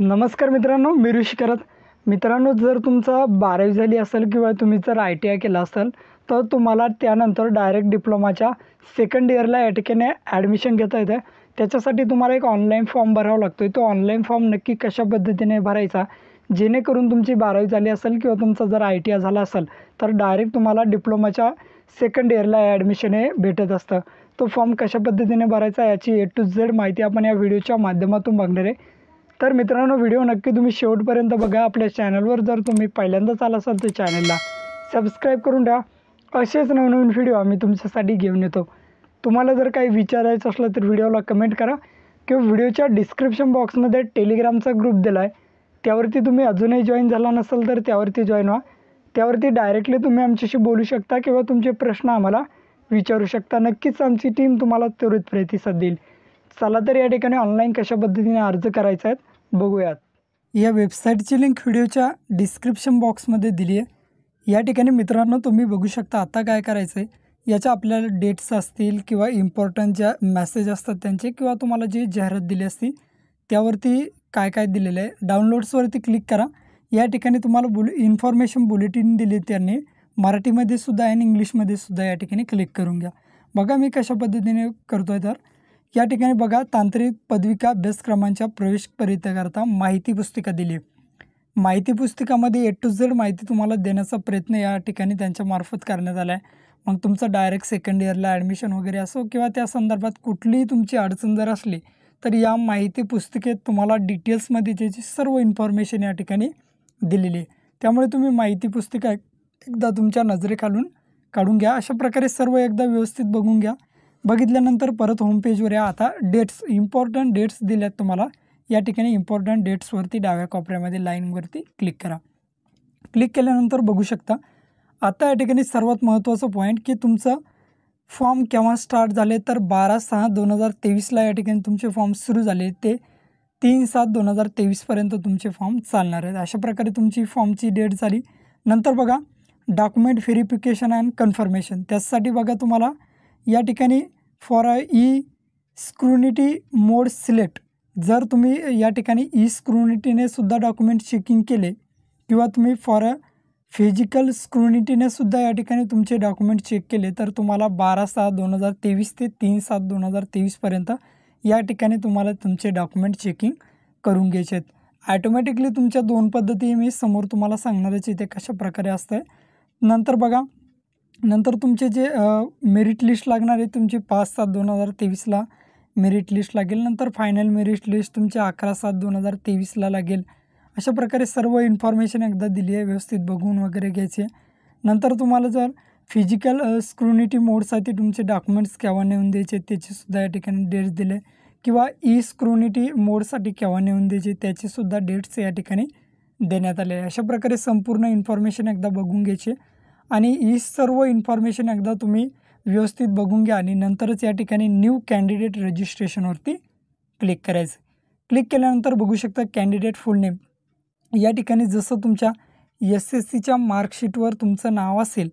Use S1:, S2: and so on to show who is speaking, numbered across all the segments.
S1: नमस्कार मित्रांनो मी ऋषी करत मित्रांनो जर तुमचं बारावी झाली असेल किंवा तुम्ही जर आय टी आय केला असेल तर तुम्हाला त्यानंतर डायरेक्ट डिप्लोमाच्या सेकंड इयरला या ठिकाणी ॲडमिशन घेता येतं त्याच्यासाठी तुम्हाला एक ऑनलाईन फॉर्म भरावा लागतो तो ऑनलाईन फॉर्म नक्की कशा पद्धतीने भरायचा जेणेकरून तुमची बारावी झाली असेल किंवा तुमचा जर आय टी आय झाला असेल तर डायरेक्ट तुम्हाला डिप्लोमाच्या सेकंड इयरला ॲडमिशन हे भेटत असतं तो फॉर्म कशा पद्धतीने भरायचा याची ए टू झेड माहिती आपण या व्हिडिओच्या माध्यमातून बघणार आहे तर मित्रांनो व्हिडिओ नक्की तुम्ही शेवटपर्यंत बघा आपल्या चॅनलवर जर तुम्ही पहिल्यांदाच आला असाल तर चॅनलला सबस्क्राईब करून ठेवा असेच नवनवीन व्हिडिओ आम्ही तुमच्यासाठी घेऊन येतो तुम्हाला जर काही विचारायचं असलं तर व्हिडिओला कमेंट करा किंवा व्हिडिओच्या डिस्क्रिप्शन बॉक्समध्ये टेलिग्रामचा ग्रुप दिला आहे त्यावरती तुम्ही अजूनही जॉईन झाला नसेल तर त्यावरती जॉईन व्हा त्यावरती डायरेक्टली तुम्ही आमच्याशी बोलू शकता किंवा तुमचे प्रश्न आम्हाला विचारू शकता नक्कीच आमची टीम तुम्हाला त्वरित प्रतिसाद देईल चला तर या ठिकाणी ऑनलाईन कशा पद्धतीने अर्ज करायचा आहेत बघूयात या वेबसाईटची लिंक व्हिडिओच्या डिस्क्रिप्शन बॉक्समध्ये दिली आहे या ठिकाणी मित्रांनो तुम्ही बघू शकता आता काय करायचं आहे याच्या आपल्याला डेट्स असतील किंवा इम्पॉर्टंट ज्या मेसेज असतात त्यांचे किंवा तुम्हाला जी जाहिरात दिली असती त्यावरती काय काय दिलेलं आहे डाउनलोड्सवरती क्लिक करा या ठिकाणी तुम्हाला बुले इन्फॉर्मेशन बुलेटिन दिली त्यांनी मराठीमध्ये सुद्धा आणि इंग्लिशमध्ये सुद्धा या ठिकाणी क्लिक करून घ्या बघा मी कशा पद्धतीने करतो आहे तर या ठिकाणी बघा तांत्रिक पदविका अभ्यासक्रमांच्या प्रवेश परीक्षेकरता माहिती पुस्तिका दिली माहिती पुस्तिकामध्ये ए टू झेड माहिती तुम्हाला देण्याचा प्रयत्न या ठिकाणी त्यांच्यामार्फत करण्यात आला आहे मग तुमचं डायरेक्ट सेकंड इयरला ॲडमिशन वगैरे असो किंवा त्या संदर्भात कुठलीही तुमची अडचण जर असली तर या माहिती पुस्तिकेत तुम्हाला डिटेल्समध्ये त्याची सर्व इन्फॉर्मेशन या ठिकाणी दिलेली आहे त्यामुळे तुम्ही माहिती पुस्तिका एकदा तुमच्या नजरेखालून काढून घ्या अशा प्रकारे सर्व एकदा व्यवस्थित बघून घ्या बघितल्यानंतर परत होमपेजवर या आता डेट्स इम्पॉर्टंट डेट्स दिल्यात तुम्हाला या ठिकाणी इम्पॉर्टंट डेट्सवरती डाव्या कॉपऱ्यामध्ये लाईनवरती क्लिक करा क्लिक केल्यानंतर बघू शकता आता या ठिकाणी सर्वात महत्त्वाचं पॉईंट की तुमचं फॉर्म केव्हा स्टार्ट झाले तर बारा सहा दोन हजार तेवीसला या ठिकाणी तुमचे फॉर्म सुरू झाले ते तीन सात दोन हजार तेवीसपर्यंत तुमचे फॉर्म चालणार आहेत अशा प्रकारे तुमची फॉर्मची डेट झाली नंतर बघा डॉक्युमेंट व्हेरिफिकेशन अँड कन्फर्मेशन त्यासाठी बघा तुम्हाला या ठिकाणी for a E scrutiny mode select जर तुम्ही या ठिकाणी ई e स्क्रुनिटीने सुद्धा डॉक्युमेंट चेकिंग केले किंवा तुम्ही फॉर अ फिजिकल स्क्रुनिटीनेसुद्धा सुद्धा या ठिकाणी तुमचे डॉक्युमेंट चेक केले तर तुम्हाला बारा सहा दोन हजार तेवीस ते तीन सात दोन हजार तेवीसपर्यंत या ठिकाणी तुम्हाला तुमचे डॉक्युमेंट चेकिंग करून घ्यायचे आहेत ॲटोमॅटिकली तुमच्या दोन पद्धती मी समोर तुम्हाला सांगणारच इथे कशा प्रकारे असतं नंतर बघा नंतर तुमचे जे मेरिट लिस्ट लागणार आहे तुमची पाच सात दोन हजार तेवीसला मेरिट लिस्ट लागेल नंतर फायनल मेरिट लिस्ट तुमची अकरा सात दोन हजार तेवीसला लागेल अशा प्रकारे सर्व इन्फॉर्मेशन एकदा दिली आहे व्यवस्थित बघून वगैरे घ्यायचे नंतर तुम्हाला जर फिजिकल स्क्रुनिटी मोडसाठी तुमचे डॉक्युमेंट्स केव्हा नेऊन द्यायचे त्याचीसुद्धा या ठिकाणी डेट्स दिले किंवा ई स्क्रुनिटी मोडसाठी केव्हा नेऊन द्यायचे त्याचेसुद्धा डेट्स या ठिकाणी देण्यात आले अशा प्रकारे संपूर्ण इन्फॉर्मेशन एकदा बघून घ्यायचे आणि ही सर्व इन्फॉर्मेशन एकदा तुम्ही व्यवस्थित बघून घ्या आणि नंतरच या ठिकाणी न्यू कॅन्डिडेट रजिस्ट्रेशनवरती क्लिक करायचं क्लिक केल्यानंतर बघू शकता कॅन्डिडेट फुल नेम या ठिकाणी जसं तुमच्या एस एस सीच्या मार्कशीटवर तुमचं नाव असेल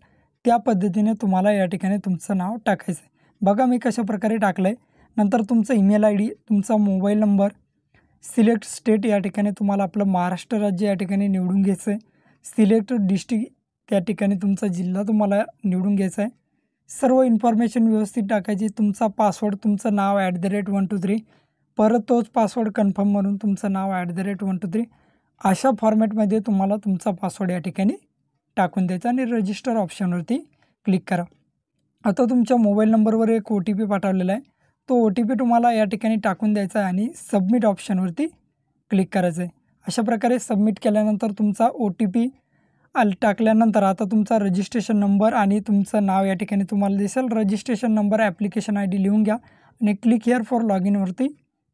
S1: त्या पद्धतीने तुम्हाला या ठिकाणी तुमचं नाव टाकायचं आहे बघा मी कशा प्रकारे टाकलं आहे नंतर तुमचं ईमेल आय डी तुमचा मोबाईल नंबर सिलेक्ट स्टेट या ठिकाणी तुम्हाला आपलं महाराष्ट्र राज्य या ठिकाणी निवडून घ्यायचं आहे सिलेक्ट डिस्ट्रिक्ट त्या ठिकाणी तुमचा जिल्हा तुम्हाला निवडून घ्यायचा आहे सर्व इन्फॉर्मेशन व्यवस्थित टाकायची तुमचा पासवर्ड तुमचं नाव at the rate one two three परत तोच पासवर्ड कन्फर्म म्हणून तुमचं नाव at the rate one two three अशा फॉर्मॅटमध्ये तुम्हाला तुमचा पासवर्ड या ठिकाणी टाकून द्यायचा आणि रजिस्टर ऑप्शनवरती क्लिक करा आता तुमच्या मोबाईल नंबरवर एक ओ टी पी पाठवलेला आहे तो ओ टी पी तुम्हाला या ठिकाणी टाकून द्यायचा आहे आणि सबमिट ऑप्शनवरती क्लिक करायचं आहे अशा प्रकारे सबमिट केल्यानंतर तुमचा ओ टी पी आल टाकल्यानंतर आता तुमचा रजिस्ट्रेशन नंबर आणि तुमचं नाव या ठिकाणी तुम्हाला दिसेल registration number application I D लिहून घ्या आणि क्लिक हेअर फॉर लॉग इनवरती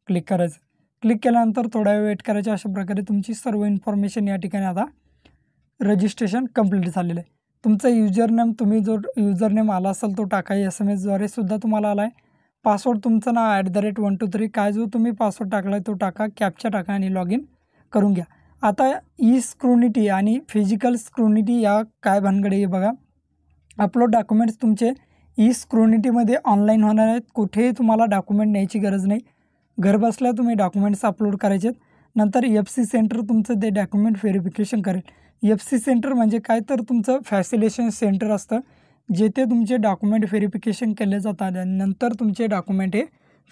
S1: क्लिक करायचं क्लिक केल्यानंतर थोडा वेळ वेट करायचं अशा प्रकारे तुमची सर्व इन्फॉर्मेशन या ठिकाणी आता रजिस्ट्रेशन कंप्लीट झालेलं आहे तुमचा युजरनेम तुम्ही जो युजरनेम आला असेल तो टाका एस एम एसद्वारे सुद्धा तुम्हाला आला आहे पासवर्ड तुमचं नाव at the rate one two three काय जो तुम्ही पासवर्ड टाकला आहे तो टाका कॅपचा टाका आणि लॉग इन करून घ्या आता ई स्क्रुनिटी आणि फिजिकल स्क्रुनिटी या काय भानगड आहे बघा अपलोड डॉक्युमेंट्स तुमचे ई स्क्रुनिटीमध्ये ऑनलाईन होणार आहेत कुठेही तुम्हाला डॉक्युमेंट न्यायची गरज नाही घरबसल्या तुम्ही डॉक्युमेंट्स अपलोड करायचे नंतर एफ सी सेंटर तुमचं ते डॉक्युमेंट व्हेरिफिकेशन करेल एफ सी सेंटर म्हणजे काय तर तुमचं फॅसिलेशन सेंटर असतं जेथे तुमचे डॉक्युमेंट व्हेरिफिकेशन केले जातात आणि नंतर तुमचे डॉक्युमेंट हे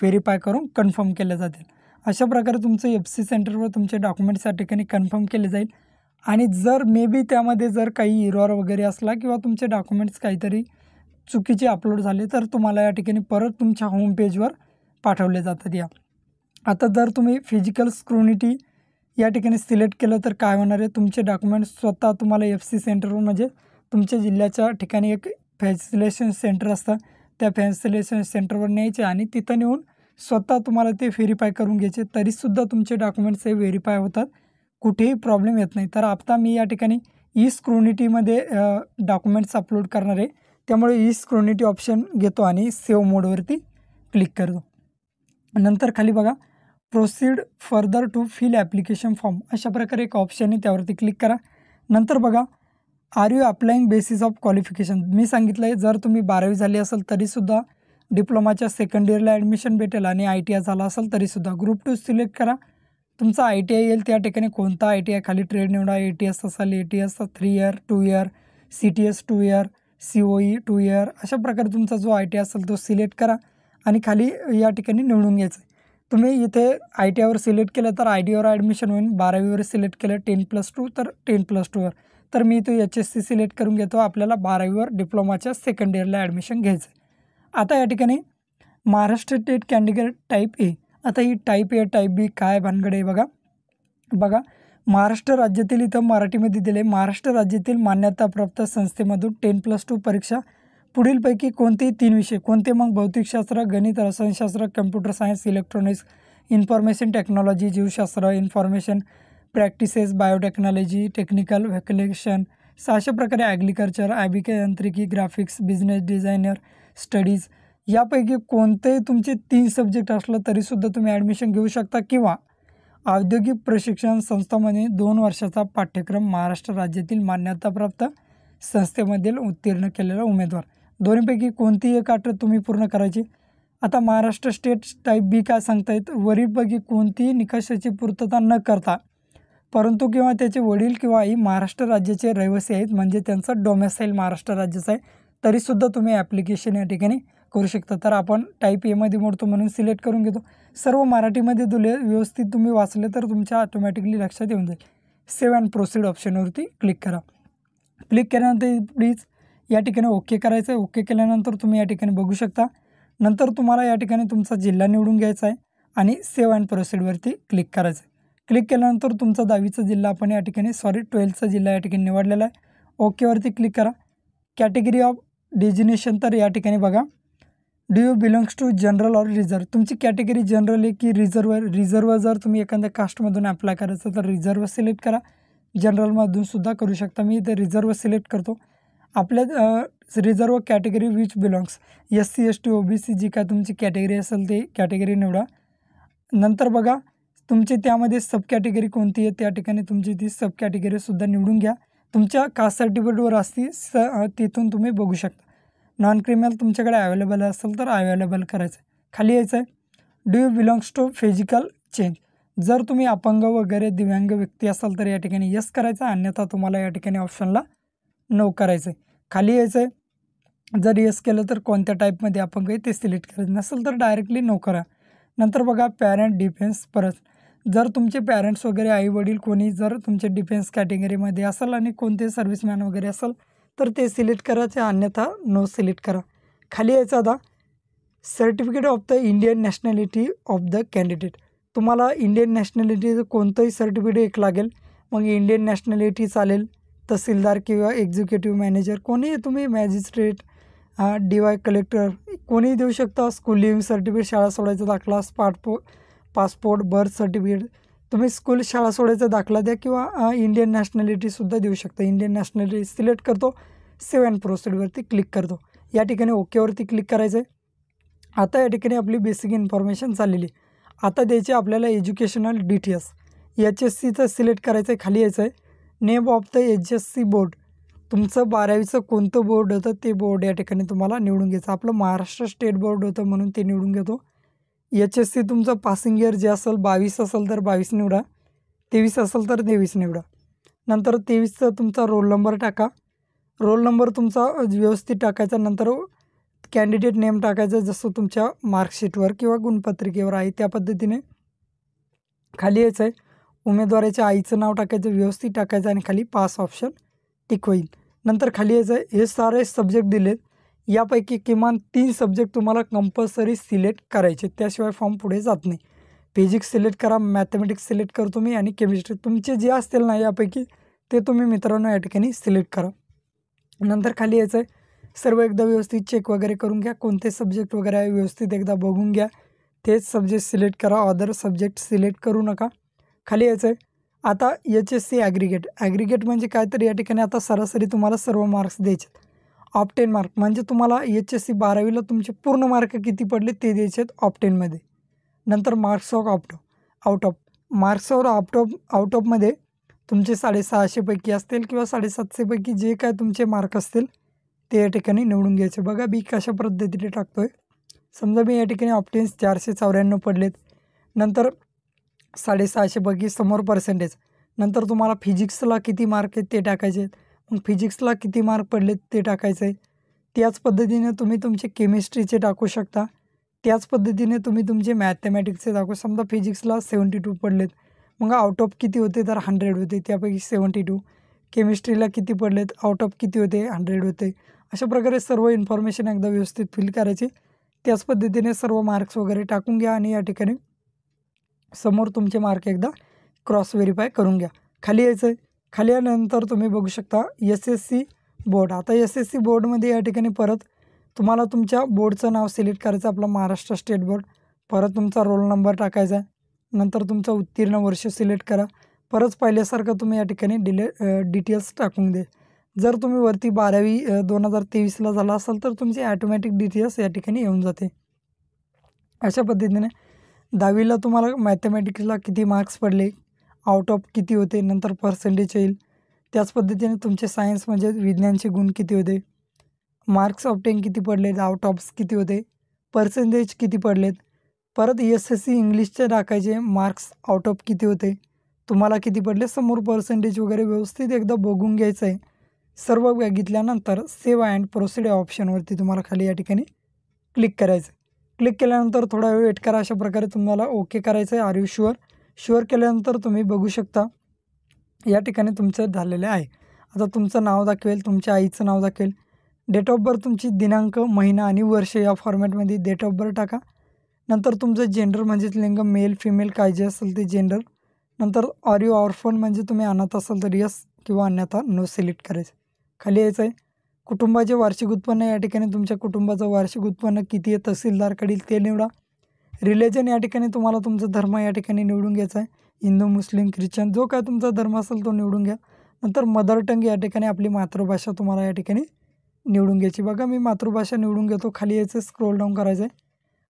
S1: व्हेरीफाय करून कन्फर्म केले जातील अशा प्रकारे तुमचं एफ सी सेंटरवर तुमचे डॉक्युमेंट्स या ठिकाणी कन्फर्म केले जाईल आणि जर मे बी त्यामध्ये जर काही इरॉर वगैरे असला किंवा तुमचे डॉक्युमेंट्स काहीतरी चुकीचे अपलोड झाले तर तुम्हाला या ठिकाणी परत तुमच्या होम पेजवर पाठवले जातात या आता जर तुम्ही फिजिकल स्क्रुनिटी या ठिकाणी सिलेक्ट केलं तर काय होणार आहे तुमचे डॉक्युमेंट्स स्वतः तुम्हाला एफ सी सेंटरवर म्हणजे तुमच्या जिल्ह्याच्या ठिकाणी एक फॅसिलेशन सेंटर असतं त्या फॅसिलेशन सेंटरवर न्यायचे आणि तिथं नेऊन स्वतः तुम्हाला ते व्हेरीफाय करून घ्यायचे तरीसुद्धा तुमचे डॉक्युमेंट्स हे व्हेरीफाय होतात कुठेही प्रॉब्लेम येत नाही तर आता मी या ठिकाणी ई स्क्रोनिटीमध्ये डॉक्युमेंट्स अपलोड करणार आहे त्यामुळे ई स्क्रोनिटी ऑप्शन घेतो आणि सेव्ह मोडवरती क्लिक करतो नंतर खाली बघा proceed further to fill application form अशा प्रकारे एक ऑप्शन आहे त्यावरती क्लिक करा नंतर बघा are you applying basis of qualification मी सांगितलं आहे जर तुम्ही बारावी झाली असेल तरीसुद्धा डिप्लोमाच्या सेकंड इयरला ॲडमिशन भेटेल आणि आय टी आय झाला असेल तरीसुद्धा ग्रुप टू सिलेक्ट करा तुमचा आय टी आय येईल त्या ठिकाणी कोणता आय टी आय खाली ट्रेड निवडा ए टी एस असाल A T S three year two year C T S two year C O E two year अशा प्रकारे तुमचा जो आय टी आय असेल तो सिलेक्ट करा आणि खाली या ठिकाणी निवडून घ्यायचं तुम्ही इथे आय टी आयवर सिलेक्ट केलं तर आय टी आयवर ॲडमिशन होईल बारावीवर सिलेक्ट केलं टेन प्लस टू तर टेन प्लस टूवर तर मी इथे एच एस सी सिलेक्ट करून घेतो आपल्याला बारावीवर डिप्लोमाच्या सेकंड इयरला ॲडमिशन घ्यायचं आता या ठिकाणी Maharashtra state candidate type A आता ही टाईप ए टाईप बी काय भानगड आहे बघा बघा महाराष्ट्र राज्यातील इथं मराठीमध्ये दिले महाराष्ट्र राज्यातील मान्यताप्राप्त संस्थेमधून टेन प्लस टू परीक्षा पुढीलपैकी कोणतेही तीन विषय कोणते मग भौतिकशास्त्र गणित रसायनशास्त्र computer science electronics information technology जीवशास्त्र information practices biotechnology technical vocational अशा प्रकारे ॲग्रिकल्चर आयबिके यांत्रिकी ग्राफिक्स बिझनेस डिझायनर स्टडीज यापैकी कोणतेही तुमचे तीन सब्जेक्ट असलं तरीसुद्धा तुम्ही ॲडमिशन घेऊ शकता किंवा औद्योगिक प्रशिक्षण संस्थामध्ये दोन वर्षाचा पाठ्यक्रम महाराष्ट्र राज्यातील मान्यताप्राप्त संस्थेमधील उत्तीर्ण केलेला उमेदवार दोन्हीपैकी कोणतीही एक अट तुम्ही पूर्ण करायची आता महाराष्ट्र स्टेट टाईप बी काय येत वरीलपैकी कोणतीही निकषाची पूर्तता न करता परंतु किंवा त्याचे वडील किंवा आई महाराष्ट्र राज्याचे रहिवासी आहेत म्हणजे त्यांचं डोमेसाईल महाराष्ट्र राज्याचं आहे तरीसुद्धा तुम्ही ॲप्लिकेशन या ठिकाणी करू शकता तर आपण टाईप एमध्ये मोडतो म्हणून सिलेक्ट करून घेतो सर्व मराठीमध्ये दुले व्यवस्थित तुम्ही वाचले तर तुमच्या ऑटोमॅटिकली लक्षात येऊन जाईल सेव्ह अँड प्रोसिड ऑप्शनवरती क्लिक करा क्लिक केल्यानंतर प्लीज या ठिकाणी ओके करायचं आहे ओके केल्यानंतर तुम्ही या ठिकाणी बघू शकता नंतर तुम्हाला या ठिकाणी तुमचा जिल्हा निवडून घ्यायचा आहे आणि सेव्ह अँड प्रोसिडवरती क्लिक करायचं आहे क्लिक केल्यानंतर तुमचा दहावीचा जिल्हा आपण या ठिकाणी सॉरी ट्वेल्थचा जिल्हा या ठिकाणी निवडलेला आहे ओकेवरती क्लिक करा कॅटेगरी ऑफ डेजिनेशन तर या ठिकाणी बघा do you belongs to general or reserve तुमची कॅटेगरी जनरल आहे की रिझर्व रिझर्व जर तुम्ही एखाद्या कास्टमधून अप्लाय करायचं तर रिझर्व सिलेक्ट करा जनरलमधूनसुद्धा सुद्धा करू शकता मी इथे रिझर्व सिलेक्ट करतो आपल्या reserve category which belongs S C S T O B C जी काय तुमची कॅटेगरी असेल ते कॅटेगरी निवडा नंतर बघा तुमची त्यामध्ये सब कॅटेगरी कोणती आहे त्या ठिकाणी तुमची ती सब कॅटेगरीसुद्धा निवडून घ्या तुमच्या कास्ट सर्टिफिकेटवर असती स तिथून तुम्ही बघू शकता नॉन क्रिमिनल तुमच्याकडे अवेलेबल असेल तर अवेलेबल करायचं खाली यायचं आहे do you belongs to physical change जर तुम्ही अपंग वगैरे दिव्यांग व्यक्ती असाल तर या ठिकाणी यस करायचं अन्यथा तुम्हाला या ठिकाणी ऑप्शनला नो करायचं आहे खाली यायचं आहे जर यस केलं तर कोणत्या टाईपमध्ये अपंग आहे ते सिलेक्ट करायचं नसेल तर डायरेक्टली नो करा नंतर बघा पॅरेंट डिफेन्स परत जर तुमचे पॅरेंट्स वगैरे आई वडील कोणी जर तुमचे डिफेन्स कॅटेगरीमध्ये असाल आणि कोणते सर्व्हिसमॅन वगैरे असाल तर ते सिलेक्ट करायचे अन्यथा नो सिलेक्ट करा खाली यायचं आता certificate of the Indian nationality of the candidate तुम्हाला इंडियन नॅशनॅलिटीचं कोणतंही सर्टिफिकेट एक लागेल मग इंडियन नॅशनॅलिटी चालेल तहसीलदार किंवा एक्झिक्युटिव्ह मॅनेजर कोणीही तुम्ही मॅजिस्ट्रेट डी वाय कलेक्टर कोणीही देऊ शकता स्कूलिंग सर्टिफिकेट शाळा सोडायचा दाखला स्पार्ट पो पासपोर्ट बर्थ सर्टिफिकेट तुम्ही स्कूल शाळा सोडायचा दाखला द्या किंवा इंडियन नॅशनॅलिटीसुद्धा देऊ शकता इंडियन नॅशनॅलिटी सिलेक्ट करतो सेव अँड प्रोसिडवरती क्लिक करतो या ठिकाणी ओकेवरती क्लिक करायचं आहे आता या ठिकाणी आपली बेसिक इन्फॉर्मेशन चाललेली आता द्यायची आपल्याला educational D T S H S सीचं सिलेक्ट करायचं आहे खाली यायचं आहे name of the H S C board तुमचं बारावीचं कोणतं बोर्ड होतं ते बोर्ड या ठिकाणी तुम्हाला निवडून घ्यायचं आपलं महाराष्ट्र स्टेट बोर्ड होतं म्हणून ते निवडून घेतो एच एस सी तुमचं पासिंग इयर जे असेल बावीस असेल तर बावीस निवडा तेवीस असेल तर तेवीस निवडा नंतर तेवीसचा तुमचा रोल नंबर टाका रोल नंबर तुमचा व्यवस्थित टाकायचा नंतर कॅन्डिडेट नेम टाकायचा जसं तुमच्या मार्कशीटवर किंवा गुणपत्रिकेवर आहे त्या पद्धतीने खाली यायचं आहे उमेदवाराच्या आईचं नाव टाकायचं व्यवस्थित टाकायचं आणि खाली पास ऑप्शन टिक होईल नंतर खाली यायचं आहे हे सारे सब्जेक्ट दिलेत यापैकी किमान तीन सब्जेक्ट तुम्हाला कंपल्सरी सिलेक्ट करायचे त्याशिवाय फॉर्म पुढे जात नाही फिजिक्स सिलेक्ट करा मॅथमॅटिक्स सिलेक्ट करू तुम्ही आणि केमिस्ट्री तुमचे जे असतील ना यापैकी ते तुम्ही मित्रांनो या ठिकाणी सिलेक्ट करा नंतर खाली यायचं आहे सर्व एकदा व्यवस्थित चेक वगैरे करून घ्या कोणते सब्जेक्ट वगैरे आहे व्यवस्थित एकदा बघून घ्या तेच सब्जेक्ट सिलेक्ट करा अदर सब्जेक्ट सिलेक्ट करू नका खाली यायचं आहे आता H S C aggregate aggregate म्हणजे काय तर या ठिकाणी आता सरासरी तुम्हाला सर्व मार्क्स द्यायचे ऑप्टेन मार्क म्हणजे तुम्हाला एच एस सी बारावीला तुमचे पूर्ण मार्क किती पडले ते द्यायचे आहेत ऑप्टेनमध्ये नंतर मार्क्स ऑफ ऑप्टॉप आउट ऑफ मार्क्स ऑफ ऑपटॉप आउट ऑफमध्ये तुमचे साडेसहाशेपैकी असतील किंवा साडेसातशेपैकी जे काय तुमचे मार्क असतील ते या ठिकाणी निवडून घ्यायचे बघा बी कशा पद्धतीने टाकतो आहे समजा मी या ठिकाणी ऑप्टेन्स चारशे चौऱ्याण्णव पडलेत नंतर साडेसहाशेपैकी समोर पर्सेंटेज नंतर तुम्हाला फिजिक्सला किती मार्क आहेत ते टाकायचे आहेत मग फिजिक्सला किती मार्क पडले ते टाकायचं आहे त्याच पद्धतीने तुम्ही तुमचे केमिस्ट्रीचे टाकू शकता त्याच पद्धतीने तुम्ही तुमचे मॅथमॅटिक्सचे टाकू समजा फिजिक्सला सेवन्टी टू पडलेत मग आउट ऑफ किती होते तर हंड्रेड होते त्यापैकी सेवन्टी टू केमिस्ट्रीला किती पडलेत आउट ऑफ किती होते हंड्रेड होते अशा प्रकारे सर्व इन्फॉर्मेशन एकदा व्यवस्थित फिल करायची त्याच पद्धतीने सर्व मार्क्स वगैरे टाकून घ्या आणि या ठिकाणी समोर तुमचे मार्क एकदा क्रॉस व्हेरीफाय करून घ्या खाली यायचं आहे खाली आल्यानंतर तुम्ही बघू शकता एस एस सी बोर्ड आता एस एस सी बोर्डमध्ये या ठिकाणी परत तुम्हाला तुमच्या बोर्डचं नाव सिलेक्ट करायचं आपलं महाराष्ट्र स्टेट बोर्ड परत तुमचा रोल नंबर टाकायचा आहे नंतर तुमचं उत्तीर्ण वर्ष सिलेक्ट करा परत पहिल्यासारखं तुम्ही या ठिकाणी डिले डिटेल्स टाकून दे जर तुम्ही वरती बारावी दोन हजार तेवीसला झाला असाल तर तुमचे ॲटोमॅटिक डिटेल्स या ठिकाणी येऊन जाते अशा पद्धतीने दहावीला तुम्हाला मॅथमॅटिक्सला किती मार्क्स पडले आउट ऑफ किती होते नंतर पर्सेंटेज येईल त्याच पद्धतीने तुमचे सायन्स म्हणजे विज्ञानचे गुण किती होते मार्क्स ऑप्टेन किती पडलेत आउट ऑफ्स किती होते पर्सेंटेज किती पडलेत परत एस एस सी इंग्लिशचे टाकायचे मार्क्स आउट ऑफ किती होते तुम्हाला किती पडले समोर पर्सेंटेज वगैरे व्यवस्थित एकदा बघून घ्यायचं आहे सर्व बघितल्यानंतर सेव अँड प्रोसिड ऑप्शनवरती तुम्हाला खाली या ठिकाणी क्लिक करायचं क्लिक केल्यानंतर थोडा वेळ वेट करा अशा प्रकारे तुम्हाला ओके करायचं आहे आर यू शुअर शुअर केल्यानंतर तुम्ही बघू शकता या ठिकाणी तुमचं झालेलं आहे आता तुमचं नाव दाखवेल तुमच्या आईचं नाव दाखवेल डेट ऑफ बर्थ तुमची दिनांक महिना आणि वर्ष या फॉर्मॅटमध्ये डेट ऑफ बर्थ टाका नंतर तुमचं जेंडर म्हणजेच लिंग मेल फिमेल काय जे असेल ते जेंडर नंतर ऑरिओ ऑरफन म्हणजे तुम्ही अनाथ असाल तर यस किंवा अन्यथा नो सिलेक्ट करायचं खाली यायचं आहे कुटुंबाचे वार्षिक उत्पन्न या ठिकाणी तुमच्या कुटुंबाचं वार्षिक उत्पन्न किती आहे कडील ते निवडा रिलिजन या ठिकाणी तुम्हाला तुमचा धर्म या ठिकाणी निवडून घ्यायचा आहे हिंदू मुस्लिम ख्रिश्चन जो काय तुमचा धर्म असेल तो निवडून घ्या नंतर मदर टंग या ठिकाणी आपली मातृभाषा तुम्हाला या ठिकाणी निवडून घ्यायची बघा मी मातृभाषा निवडून घेतो खाली यायचं स्क्रोल डाऊन करायचं आहे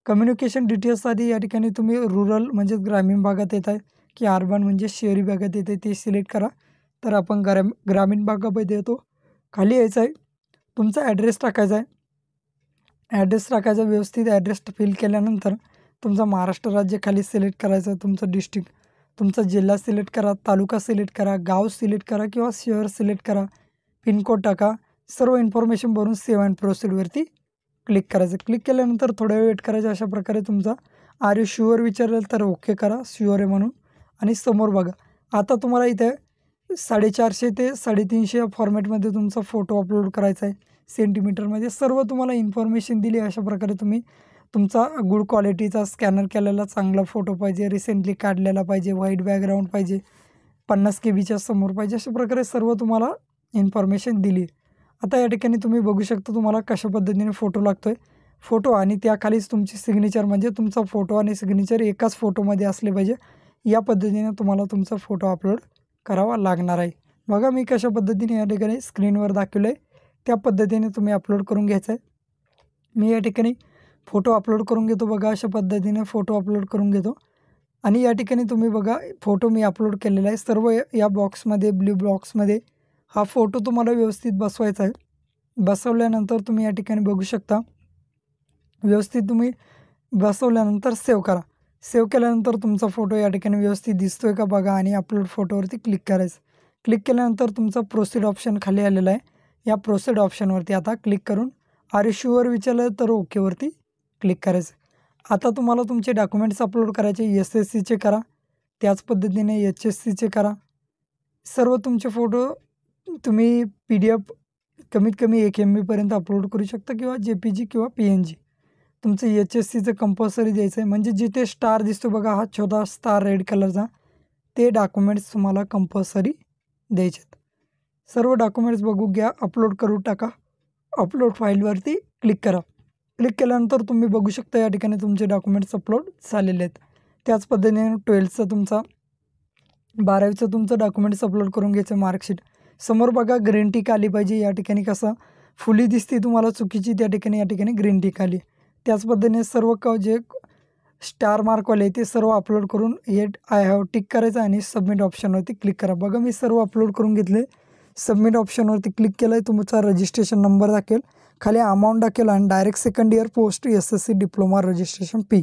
S1: कम्युनिकेशन डिटेल्स आधी या ठिकाणी तुम्ही रुरल म्हणजेच ग्रामीण भागात येत आहे की अर्बन म्हणजे शहरी भागात येत आहे ते सिलेक्ट करा तर आपण ग्राम ग्रामीण भागामध्ये येतो खाली यायचं आहे तुमचा ॲड्रेस टाकायचा आहे ॲड्रेस टाकायचा व्यवस्थित ॲड्रेस फिल केल्यानंतर तुमचा महाराष्ट्र राज्य खाली सिलेक्ट करायचं तुमचं डिस्ट्रिक्ट तुमचा जिल्हा सिलेक्ट करा तालुका सिलेक्ट करा गाव सिलेक्ट करा किंवा शहर सिलेक्ट करा पिनकोड टाका सर्व इन्फॉर्मेशन भरून सेव्ह अँड प्रोसिडवरती क्लिक करायचं क्लिक केल्यानंतर थोडा वेळ वेट करायचं अशा प्रकारे तुमचा आर यू शुअर विचारेल तर ओके करा शुअर आहे म्हणून आणि समोर बघा आता तुम्हाला इथे साडेचारशे ते साडेतीनशे या फॉर्मॅटमध्ये तुमचा फोटो अपलोड करायचा आहे सेंटीमीटरमध्ये सर्व तुम्हाला इन्फॉर्मेशन दिली अशा प्रकारे तुम्ही तुमचा गुड क्वालिटीचा स्कॅनर केलेला चांगला फोटो पाहिजे रिसेंटली काढलेला पाहिजे व्हाईट बॅकग्राऊंड पाहिजे पन्नास के बीच्या समोर पाहिजे अशा प्रकारे सर्व तुम्हाला इन्फॉर्मेशन दिली आता या ठिकाणी तुम्ही बघू शकता तुम्हाला कशा पद्धतीने फोटो लागतो आहे फोटो आणि त्याखालीच तुमची सिग्नेचर म्हणजे तुमचा फोटो आणि सिग्नेचर एकाच फोटोमध्ये असले पाहिजे या पद्धतीने तुम्हाला तुमचा फोटो अपलोड करावा लागणार आहे बघा मी कशा पद्धतीने या ठिकाणी स्क्रीनवर दाखवलं आहे त्या पद्धतीने तुम्ही अपलोड करून घ्यायचं आहे मी या ठिकाणी फोटो अपलोड करून घेतो बघा अशा पद्धतीने फोटो अपलोड करून घेतो आणि या ठिकाणी तुम्ही बघा फोटो मी अपलोड केलेला आहे सर्व या बॉक्समध्ये ब्ल्यू बॉक्समध्ये हा फोटो तुम्हाला व्यवस्थित बसवायचा आहे बसवल्यानंतर तुम्ही या ठिकाणी बघू शकता व्यवस्थित तुम्ही बसवल्यानंतर सेव्ह करा सेव्ह केल्यानंतर तुमचा फोटो या ठिकाणी व्यवस्थित दिसतोय का बघा आणि अपलोड फोटोवरती क्लिक करायचं क्लिक केल्यानंतर तुमचा प्रोसिड ऑप्शन खाली आलेला आहे या प्रोसिड ऑप्शनवरती आता क्लिक करून आर शुअर विचारलं तर ओकेवरती क्लिक करायचं आता तुम्हाला तुमचे डॉक्युमेंट्स अपलोड करायचे एस एस सीचे करा त्याच पद्धतीने एच एस सीचे करा सर्व तुमचे फोटो तुम्ही पी डी एफ कमीत कमी एक एम बीपर्यंत अपलोड करू शकता किंवा म्हणजे जे पी जी किंवा पी एन जी तुमचं एच एस सीचं कंपल्सरी द्यायचं आहे म्हणजे जिथे स्टार दिसतो बघा हा छोटा स्टार रेड कलरचा ते डॉक्युमेंट्स तुम्हाला कंपल्सरी द्यायचे सर्व डॉक्युमेंट्स बघू घ्या अपलोड करू टाका अपलोड फाईलवरती क्लिक करा क्लिक केल्यानंतर तुम्ही बघू शकता या ठिकाणी तुमचे डॉक्युमेंट्स अपलोड झालेले आहेत त्याच पद्धतीने ट्वेल्थचा तुमचा बारावीचं तुमचं डॉक्युमेंट्स अपलोड करून घ्यायचं मार्कशीट समोर बघा ग्रीन टीक आली पाहिजे या ठिकाणी कसं फुली दिसते तुम्हाला चुकीची त्या ठिकाणी या ठिकाणी ग्रीन टीक आली त्याच पद्धतीने सर्व क जे स्टार मार्कवाले ते सर्व अपलोड करून हे आय हॅव टिक करायचं आणि सबमिट ऑप्शनवरती क्लिक करा बघा मी सर्व अपलोड करून घेतले सबमिट ऑप्शनवरती क्लिक केलं आहे तुमचा रजिस्ट्रेशन नंबर दाखेल खाली अमाऊंट दाखेल आणि direct second year post S S C diploma registration P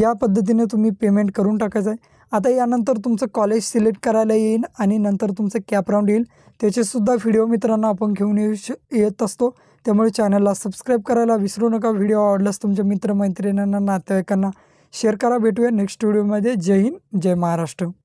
S1: या पद्धतीने तुम्ही पेमेंट करून टाकायचं आहे आता यानंतर तुमचं कॉलेज सिलेक्ट करायला येईल आणि नंतर तुमचं कॅप राऊंड येईल त्याचेसुद्धा व्हिडिओ मित्रांना आपण घेऊन येऊ श येत असतो त्यामुळे चॅनलला सबस्क्राईब करायला विसरू नका व्हिडिओ आवडल्यास तुमच्या मित्रमैत्रिणींना नातेवाईकांना शेअर करा भेटूया नेक्स्ट व्हिडिओमध्ये जय हिंद जय महाराष्ट्र